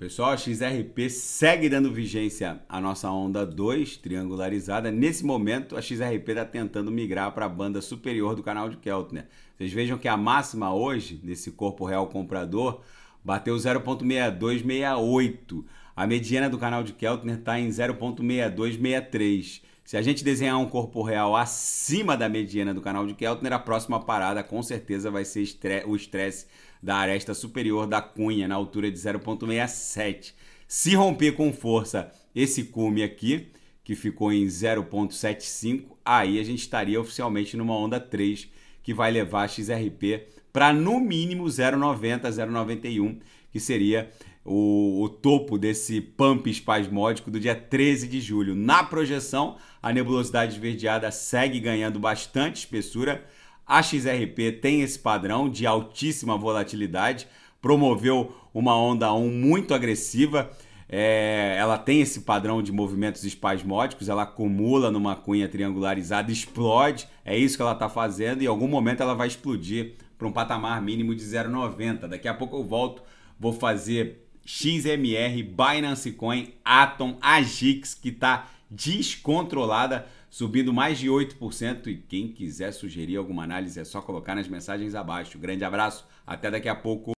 Pessoal, a XRP segue dando vigência à nossa onda 2 triangularizada. Nesse momento, a XRP está tentando migrar para a banda superior do canal de Keltner. Vocês vejam que a máxima hoje, nesse corpo real comprador, bateu 0,6268. A mediana do canal de Keltner está em 0,6263. Se a gente desenhar um corpo real acima da mediana do canal de Keltner, a próxima parada com certeza vai ser o estresse da aresta superior da cunha, na altura de 0,67. Se romper com força esse cume aqui, que ficou em 0,75, aí a gente estaria oficialmente numa onda 3 que vai levar a XRP para no mínimo 0,90, 0,91, que seria o, o, topo desse pump espasmódico do dia 13 de julho. Na projeção, a nebulosidade esverdeada segue ganhando bastante espessura. A XRP tem esse padrão de altíssima volatilidade, promoveu uma onda 1 muito agressiva é, ela tem esse padrão de movimentos espasmódicos, ela acumula numa cunha triangularizada, explode, é isso que ela está fazendo, e em algum momento ela vai explodir para um patamar mínimo de 0,90. Daqui a pouco eu volto, vou fazer XMR, Binance Coin, Atom, Agix, que está descontrolada, subindo mais de 8%. E quem quiser sugerir alguma análise é só colocar nas mensagens abaixo. Grande abraço, até daqui a pouco.